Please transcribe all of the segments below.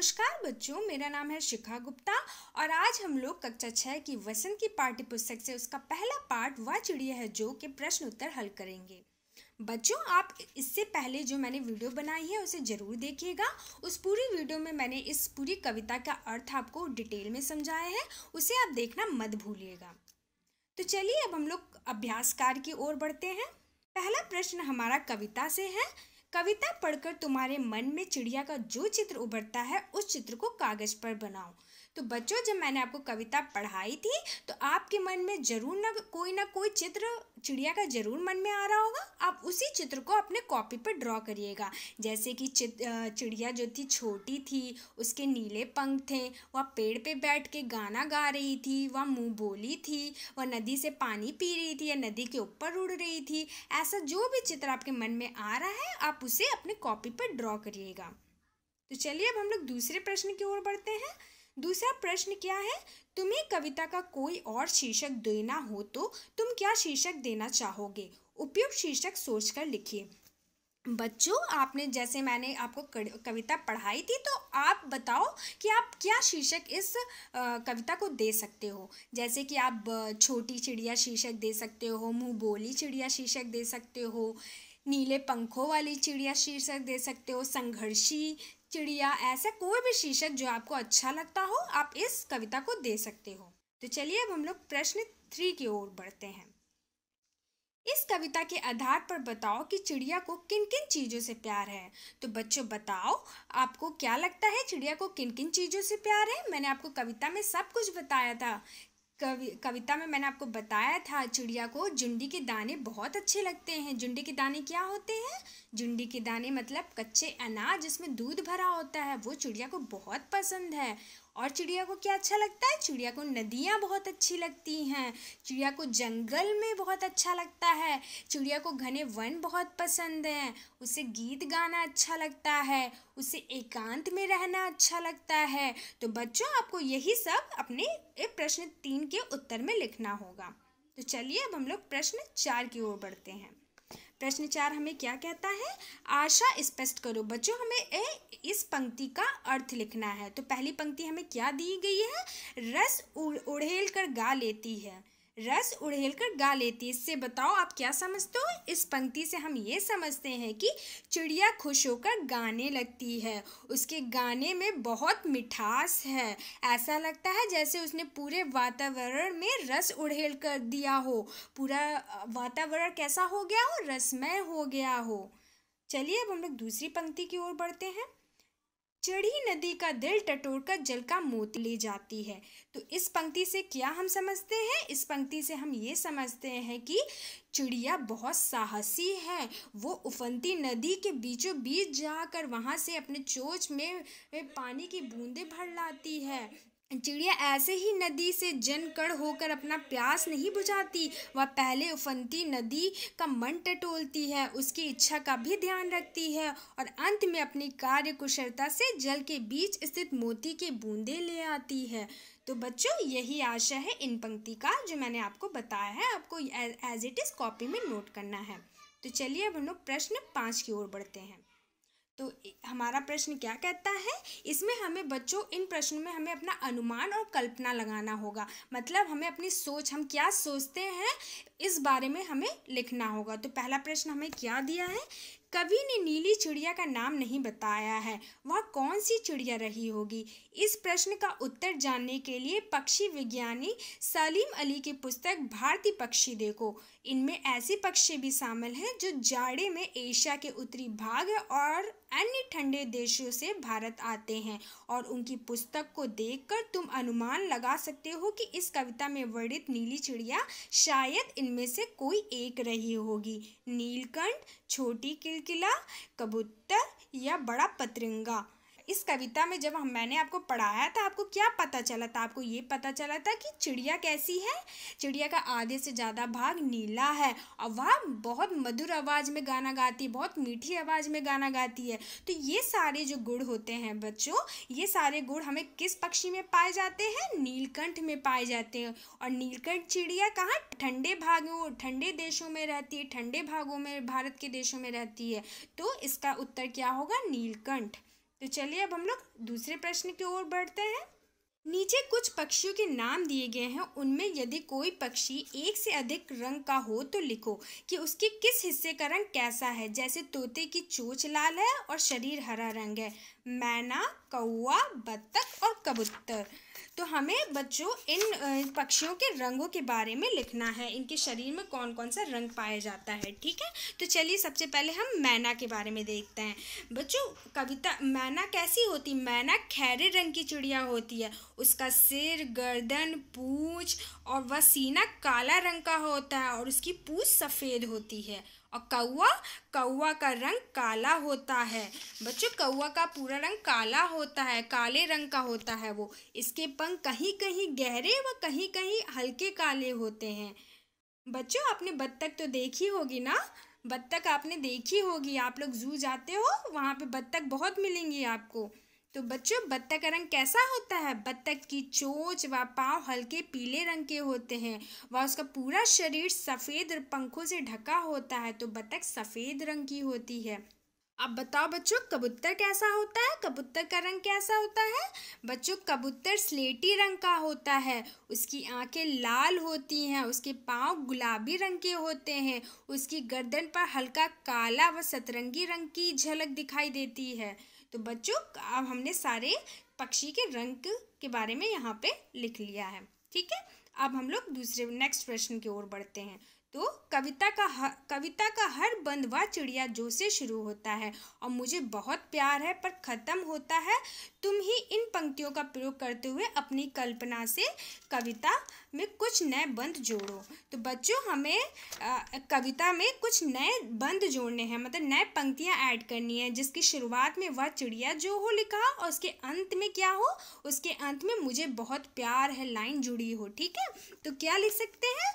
नमस्कार बच्चों मेरा नाम है शिखा गुप्ता और आज हम लोग कक्षा छः की वसंत की पाठ्य पुस्तक से उसका पहला पार्ट वह चिड़िया है जो के प्रश्न उत्तर हल करेंगे बच्चों आप इससे पहले जो मैंने वीडियो बनाई है उसे ज़रूर देखिएगा उस पूरी वीडियो में मैंने इस पूरी कविता का अर्थ आपको डिटेल में समझाया है उसे आप देखना मत भूलिएगा तो चलिए अब हम लोग अभ्यासकार की ओर बढ़ते हैं पहला प्रश्न हमारा कविता से है कविता पढ़कर तुम्हारे मन में चिड़िया का जो चित्र उभरता है उस चित्र को कागज पर बनाओ तो बच्चों जब मैंने आपको कविता पढ़ाई थी तो आपके मन में जरूर ना कोई ना कोई चित्र चिड़िया का जरूर मन में आ रहा होगा आप उसी चित्र को अपने कॉपी पर ड्रॉ करिएगा जैसे कि चिड़िया जो थी छोटी थी उसके नीले पंख थे वह पेड़ पे बैठ के गाना गा रही थी वह मुंह बोली थी वह नदी से पानी पी रही थी या नदी के ऊपर उड़ रही थी ऐसा जो भी चित्र आपके मन में आ रहा है आप उसे अपने कॉपी पर ड्रॉ करिएगा तो चलिए अब हम लोग दूसरे प्रश्न की ओर बढ़ते हैं दूसरा प्रश्न क्या है तुम्हें कविता का कोई और शीर्षक देना हो तो तुम क्या शीर्षक देना चाहोगे उपयुक्त शीर्षक सोचकर लिखिए बच्चों आपने जैसे मैंने आपको कविता पढ़ाई थी तो आप बताओ कि आप क्या शीर्षक इस कविता को दे सकते हो जैसे कि आप छोटी चिड़िया शीर्षक दे सकते हो मुँह बोली चिड़िया शीर्षक दे सकते हो नीले पंखों वाली चिड़िया शीर्षक दे सकते हो संघर्षी चिड़िया ऐसा कोई भी शीर्षक जो आपको अच्छा लगता हो आप इस कविता को दे सकते हो तो चलिए अब हम लोग प्रश्न थ्री की ओर बढ़ते हैं इस कविता के आधार पर बताओ कि चिड़िया को किन किन चीज़ों से प्यार है तो बच्चों बताओ आपको क्या लगता है चिड़िया को किन किन चीज़ों से प्यार है मैंने आपको कविता में सब कुछ बताया था कवि कविता में मैंने आपको बताया था चिड़िया को जुंडी के दाने बहुत अच्छे लगते हैं जुंडी के दाने क्या होते हैं जुंडी के दाने मतलब कच्चे अनाज जिसमें दूध भरा होता है वो चिड़िया को बहुत पसंद है और चिड़िया को क्या अच्छा लगता है चिड़िया को नदियाँ बहुत अच्छी लगती हैं चिड़िया को जंगल में बहुत अच्छा लगता है चिड़िया को घने वन बहुत पसंद हैं उसे गीत गाना अच्छा लगता है उसे एकांत में रहना अच्छा लगता है तो बच्चों आपको यही सब अपने प्रश्न तीन के उत्तर में लिखना होगा तो चलिए अब हम लोग प्रश्न चार की ओर बढ़ते हैं प्रश्न चार हमें क्या कहता है आशा स्पष्ट करो बच्चों हमें ए, इस पंक्ति का अर्थ लिखना है तो पहली पंक्ति हमें क्या दी गई है रस उड़ेल कर गा लेती है रस उड़ेलकर गा लेती इससे बताओ आप क्या समझते हो इस पंक्ति से हम ये समझते हैं कि चिड़िया खुश होकर गाने लगती है उसके गाने में बहुत मिठास है ऐसा लगता है जैसे उसने पूरे वातावरण में रस उड़ेल कर दिया हो पूरा वातावरण कैसा हो गया हो रसमय हो गया हो चलिए अब हम लोग दूसरी पंक्ति की ओर बढ़ते हैं चढ़ी नदी का दिल टटोर कर जल का मोत ले जाती है तो इस पंक्ति से क्या हम समझते हैं इस पंक्ति से हम ये समझते हैं कि चिड़िया बहुत साहसी है वो उफनती नदी के बीचों बीच जाकर वहाँ से अपने चोच में पानी की बूंदें भर लाती है चिड़िया ऐसे ही नदी से जनकड़ होकर अपना प्यास नहीं बुझाती वह पहले उफनती नदी का मन टटोलती है उसकी इच्छा का भी ध्यान रखती है और अंत में अपनी कार्य कुशलता से जल के बीच स्थित मोती के बूंदे ले आती है तो बच्चों यही आशा है इन पंक्ति का जो मैंने आपको बताया है आपको एज इट इज़ कॉपी में नोट करना है तो चलिए अब हम लोग प्रश्न पाँच की ओर बढ़ते हैं तो हमारा प्रश्न क्या कहता है इसमें हमें बच्चों इन प्रश्नों में हमें अपना अनुमान और कल्पना लगाना होगा मतलब हमें अपनी सोच हम क्या सोचते हैं इस बारे में हमें लिखना होगा तो पहला प्रश्न हमें क्या दिया है कवि ने नीली चिड़िया का नाम नहीं बताया है वह कौन सी चिड़िया रही होगी इस प्रश्न का उत्तर जानने के लिए पक्षी विज्ञानी सलीम अली की पुस्तक भारतीय पक्षी देखो इनमें ऐसे पक्षी भी शामिल हैं जो जाड़े में एशिया के उत्तरी भाग और अन्य ठंडे देशों से भारत आते हैं और उनकी पुस्तक को देखकर तुम अनुमान लगा सकते हो कि इस कविता में वर्णित नीली चिड़िया शायद इनमें से कोई एक रही होगी नीलकंठ छोटी किल किरकिला कबूतर या बड़ा पतरंगा इस कविता में जब हम मैंने आपको पढ़ाया था आपको क्या पता चला था आपको ये पता चला था कि चिड़िया कैसी है चिड़िया का आधे से ज़्यादा भाग नीला है और वह बहुत मधुर आवाज़ में गाना गाती है बहुत मीठी आवाज़ में गाना गाती है तो ये सारे जो गुड़ होते हैं बच्चों ये सारे गुड़ हमें किस पक्षी में पाए जाते हैं नीलकंठ में पाए जाते हैं और नीलकंठ चिड़िया कहाँ ठंडे भागों ठंडे देशों में रहती है ठंडे भागों में भारत के देशों में रहती है तो इसका उत्तर क्या होगा नीलकंठ तो चलिए अब हम लोग दूसरे प्रश्न की ओर बढ़ते हैं नीचे कुछ पक्षियों के नाम दिए गए हैं उनमें यदि कोई पक्षी एक से अधिक रंग का हो तो लिखो कि उसके किस हिस्से का रंग कैसा है जैसे तोते की चोच लाल है और शरीर हरा रंग है मैना कौआ बत्तख और कबूतर तो हमें बच्चों इन पक्षियों के रंगों के बारे में लिखना है इनके शरीर में कौन कौन सा रंग पाया जाता है ठीक है तो चलिए सबसे पहले हम मैना के बारे में देखते हैं बच्चों कविता मैना कैसी होती मैना खैरे रंग की चिड़िया होती है उसका सिर गर्दन पूछ और वह सीना काला रंग का होता है और उसकी पूछ सफ़ेद होती है और कौआ कौआ का रंग काला होता है बच्चों कौआ का पूरा रंग काला होता है काले रंग का होता है वो इसके पंख कहीं कहीं गहरे व कहीं कहीं हल्के काले होते हैं बच्चों आपने बत्तख तो देखी होगी ना बत्तख आपने देखी होगी आप लोग जू जाते हो वहाँ पे बत्तख बहुत मिलेंगी आपको तो बच्चों बत्तख का रंग कैसा होता है बत्तख की चोच व पाँव हल्के पीले रंग के होते हैं व उसका पूरा शरीर सफ़ेद पंखों से ढका होता है तो बत्तख सफ़ेद रंग की होती है अब बताओ बच्चों कबूतर कैसा होता है कबूतर का रंग कैसा होता है बच्चों कबूतर स्लेटी रंग का होता है उसकी आंखें लाल होती हैं उसके पाँव गुलाबी रंग के होते हैं उसकी गर्दन पर हल्का काला व सतरंगी रंग की झलक दिखाई देती है तो बच्चों अब हमने सारे पक्षी के रंग के बारे में यहाँ पे लिख लिया है ठीक है अब हम लोग दूसरे नेक्स्ट प्रश्न की ओर बढ़ते हैं तो कविता का हर कविता का हर बंद वह चिड़िया जो से शुरू होता है और मुझे बहुत प्यार है पर ख़त्म होता है तुम ही इन पंक्तियों का प्रयोग करते हुए अपनी कल्पना से कविता में कुछ नए बंद जोड़ो तो बच्चों हमें आ, कविता में कुछ नए बंद जोड़ने हैं मतलब नए पंक्तियाँ ऐड करनी है जिसकी शुरुआत में वह चिड़िया जो हो लिखा और उसके अंत में क्या हो उसके अंत में मुझे बहुत प्यार है लाइन जुड़ी हो ठीक है तो क्या लिख सकते हैं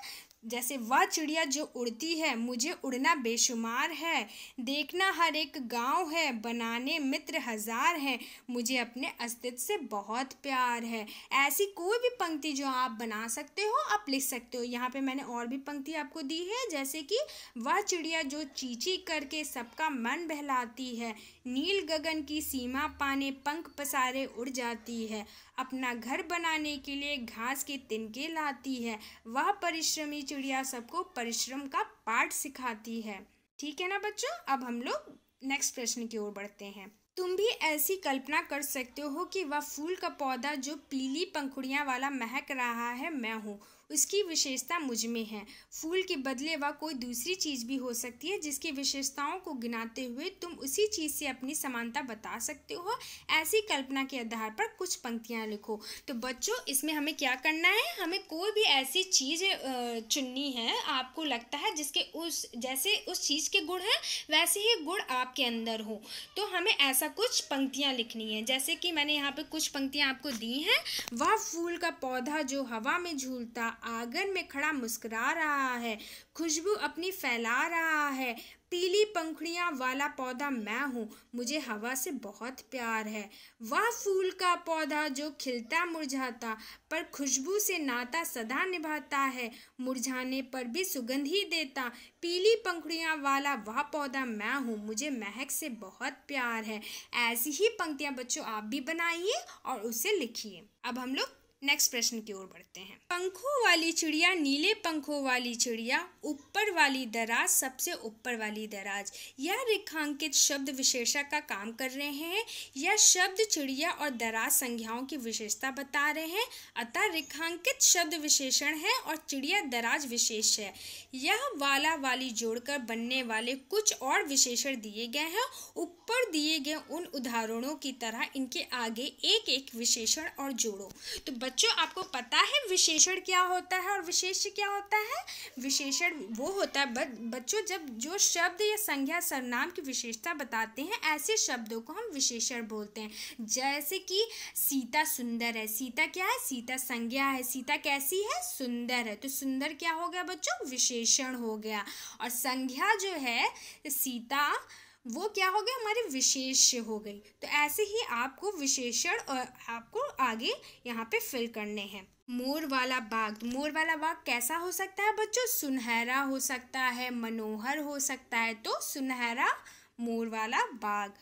जैसे वह चिड़िया जो उड़ती है मुझे उड़ना बेशुमार है देखना हर एक गांव है बनाने मित्र हजार हैं मुझे अपने अस्तित्व से बहुत प्यार है ऐसी कोई भी पंक्ति जो आप बना सकते हो आप लिख सकते हो यहाँ पे मैंने और भी पंक्ति आपको दी है जैसे कि वह चिड़िया जो चीची करके सबका मन बहलाती है नील गगन की सीमा पाने पंख पसारे उड़ जाती है अपना घर बनाने के लिए घास के तिनके लाती है वह परिश्रमी चिड़िया सबको परिश्रम का पाठ सिखाती है ठीक है ना बच्चों अब हम लोग नेक्स्ट प्रश्न की ओर बढ़ते हैं तुम भी ऐसी कल्पना कर सकते हो कि वह फूल का पौधा जो पीली पंखुड़ियाँ वाला महक रहा है मैं हूँ उसकी विशेषता मुझ में है फूल के बदले वह कोई दूसरी चीज़ भी हो सकती है जिसकी विशेषताओं को गिनाते हुए तुम उसी चीज़ से अपनी समानता बता सकते हो ऐसी कल्पना के आधार पर कुछ पंक्तियाँ लिखो तो बच्चों इसमें हमें क्या करना है हमें कोई भी ऐसी चीज़ चुननी है आपको लगता है जिसके उस जैसे उस चीज़ के गुण हैं वैसे ही गुण आपके अंदर हो तो हमें ऐसा कुछ पंक्तियाँ लिखनी है जैसे कि मैंने यहाँ पे कुछ पंक्तियाँ आपको दी हैं वह फूल का पौधा जो हवा में झूलता आंगन में खड़ा मुस्कुरा रहा है खुशबू अपनी फैला रहा है पीली पंखुड़ियाँ वाला पौधा मैं हूँ मुझे हवा से बहुत प्यार है वह फूल का पौधा जो खिलता मुरझाता पर खुशबू से नाता सदा निभाता है मुरझाने पर भी सुगंध ही देता पीली पंखुड़ियाँ वाला वह पौधा मैं हूँ मुझे महक से बहुत प्यार है ऐसी ही पंक्तियाँ बच्चों आप भी बनाइए और उसे लिखिए अब हम लोग नेक्स्ट प्रश्न की ओर बढ़ते हैं पंखों वाली चिड़िया नीले पंखों वाली चिड़िया ऊपर वाली दराज सबसे ऊपर वाली दराज यह रेखांकित शब्द विशेषक का काम कर रहे हैं यह शब्द चिड़िया और दराज संज्ञाओं की विशेषता बता रहे हैं अतः रेखांकित शब्द विशेषण है और चिड़िया दराज विशेष है यह वाला वाली जोड़कर बनने वाले कुछ और विशेषण दिए गए हैं ऊपर दिए गए उन उदाहरणों की तरह इनके आगे एक एक विशेषण और जोड़ो तो बच्चों आपको पता है विशेषण क्या होता है और विशेष क्या होता है विशेषण वो होता है बच्चों जब जो शब्द या संज्ञा सरनाम की विशेषता बताते हैं ऐसे शब्दों को हम विशेषण बोलते हैं जैसे कि सीता सुंदर है सीता क्या है सीता संज्ञा है सीता कैसी है सुंदर है तो सुंदर क्या हो गया बच्चों विशेषण हो गया और संज्ञा जो है सीता वो क्या हो गया हमारे विशेष्य हो गई तो ऐसे ही आपको विशेषण और आपको आगे यहाँ पे फिल करने हैं मोर वाला बाग तो मोर वाला बाग कैसा हो सकता है बच्चों सुनहरा हो सकता है मनोहर हो सकता है तो सुनहरा मोर वाला बाग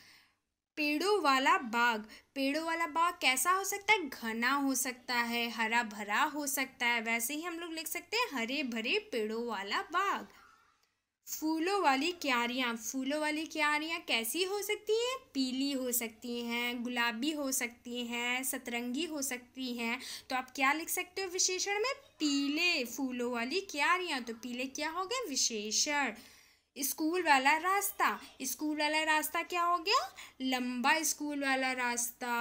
पेड़ों वाला बाग पेड़ों वाला बाग कैसा हो सकता है घना हो सकता है हरा भरा हो सकता है वैसे ही हम लोग लिख सकते हैं हरे भरे पेड़ों वाला बाग फूलों वाली क्यारियाँ फूलों वाली क्यारियाँ कैसी हो सकती हैं पीली हो सकती हैं गुलाबी हो सकती हैं सतरंगी हो सकती हैं तो आप क्या लिख सकते हो विशेषण में पीले फूलों वाली क्यारियाँ तो पीले क्या हो गए विशेषण स्कूल वाला रास्ता स्कूल वाला रास्ता क्या हो गया लंबा स्कूल वाला रास्ता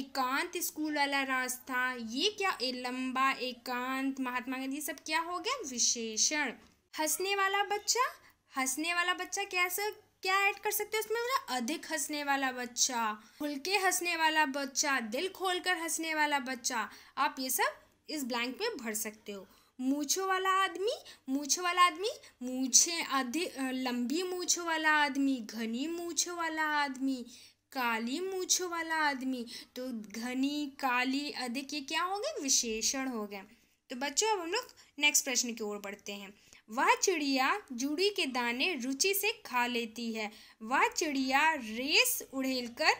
एकांत स्कूल वाला रास्ता ये क्या ए लंबा एकांत महात्मा गांधी सब क्या हो गया विशेषण हंसने वाला बच्चा हंसने वाला बच्चा कैसे क्या ऐड कर सकते हो उसमें मतलब अधिक हंसने वाला बच्चा खुल के हंसने वाला बच्चा दिल खोल कर हंसने वाला बच्चा आप ये सब इस ब्लैंक में भर सकते हो मूछों वाला आदमी मूछों वाला आदमी मूछे अधिक लंबी मूछों वाला आदमी घनी मूछों वाला आदमी काली मूछों वाला आदमी तो घनी काली अधिक ये क्या हो गए विशेषण हो गए तो बच्चों अब हम लोग नेक्स्ट प्रश्न की ओर बढ़ते हैं वह चिड़िया जूड़ी के दाने रुचि से खा लेती है वह चिड़िया रेस उड़ेल कर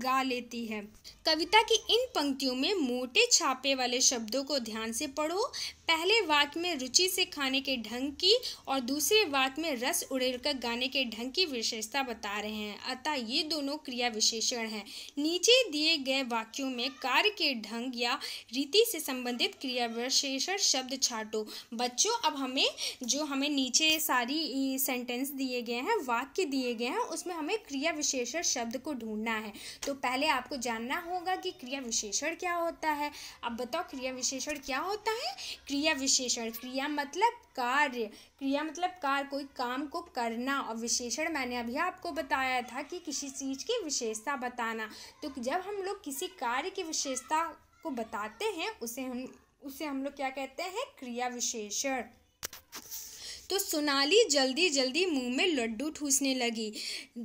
गा लेती है कविता की इन पंक्तियों में मोटे छापे वाले शब्दों को ध्यान से पढ़ो पहले वाक्य में रुचि से खाने के ढंग की और दूसरे वाक्य में रस उड़ेलकर गाने के ढंग की विशेषता बता रहे हैं अतः ये दोनों क्रिया विशेषण हैं नीचे दिए गए वाक्यों में कार्य के ढंग या रीति से संबंधित क्रिया विशेषण शब्द छाटो बच्चों अब हमें जो हमें नीचे सारी सेंटेंस दिए गए हैं वाक्य दिए गए हैं उसमें हमें क्रिया विशेषण शब्द को ढूंढना है तो पहले आपको जानना होगा कि क्रिया विशेषण क्या होता है अब बताओ क्रिया विशेषण क्या होता है क्रिया विशेषण क्रिया मतलब कार्य क्रिया मतलब कार्य कोई काम को करना और विशेषण मैंने अभी आपको बताया था कि किसी चीज़ की विशेषता बताना तो जब हम लोग किसी कार्य की विशेषता को बताते हैं उसे हम उसे हम लोग क्या कहते हैं क्रिया विशेषण तो सोनाली जल्दी जल्दी मुंह में लड्डू ठूसने लगी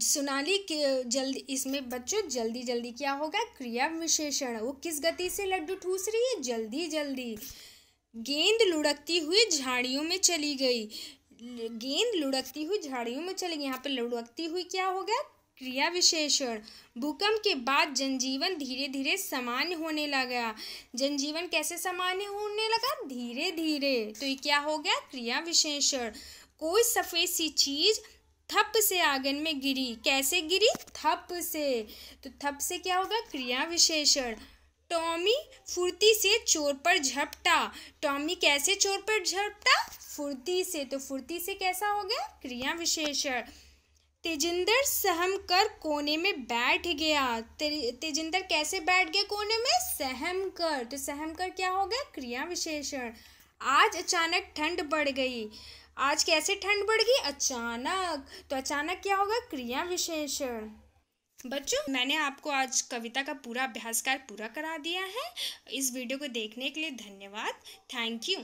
सोनाली के जल्दी इसमें बच्चों जल्दी जल्दी क्या होगा क्रिया विशेषण वो किस गति से लड्डू ठूस रही है जल्दी जल्दी गेंद लुढ़कती हुई झाड़ियों में चली गई गेंद लुढ़कती हुई झाड़ियों में चली गई यहाँ पर लुढ़कती हुई क्या हो गया क्रिया विशेषण भूकंप के बाद जनजीवन धीरे धीरे सामान्य होने लगा जनजीवन कैसे सामान्य होने लगा धीरे धीरे तो ये क्या हो गया क्रिया विशेषण कोई सफ़ेद सी चीज़ थप से आंगन में गिरी कैसे गिरी थप से तो थप से क्या होगा क्रिया विशेषण टॉमी फुर्ती से चोर पर झपटा टॉमी कैसे चोर पर झपटा फुर्ती से तो फुर्ती से कैसा हो गया क्रिया विशेषण तेजिंदर सहम कर कोने में बैठ गया ते, तेजिंदर कैसे बैठ गया कोने में सहम कर तो सहम कर क्या हो गया क्रिया विशेषण आज अचानक ठंड बढ़ गई आज कैसे ठंड बढ़ गई अचानक तो अचानक क्या होगा क्रिया विशेषण बच्चों मैंने आपको आज कविता का पूरा अभ्यासकार पूरा करा दिया है इस वीडियो को देखने के लिए धन्यवाद थैंक यू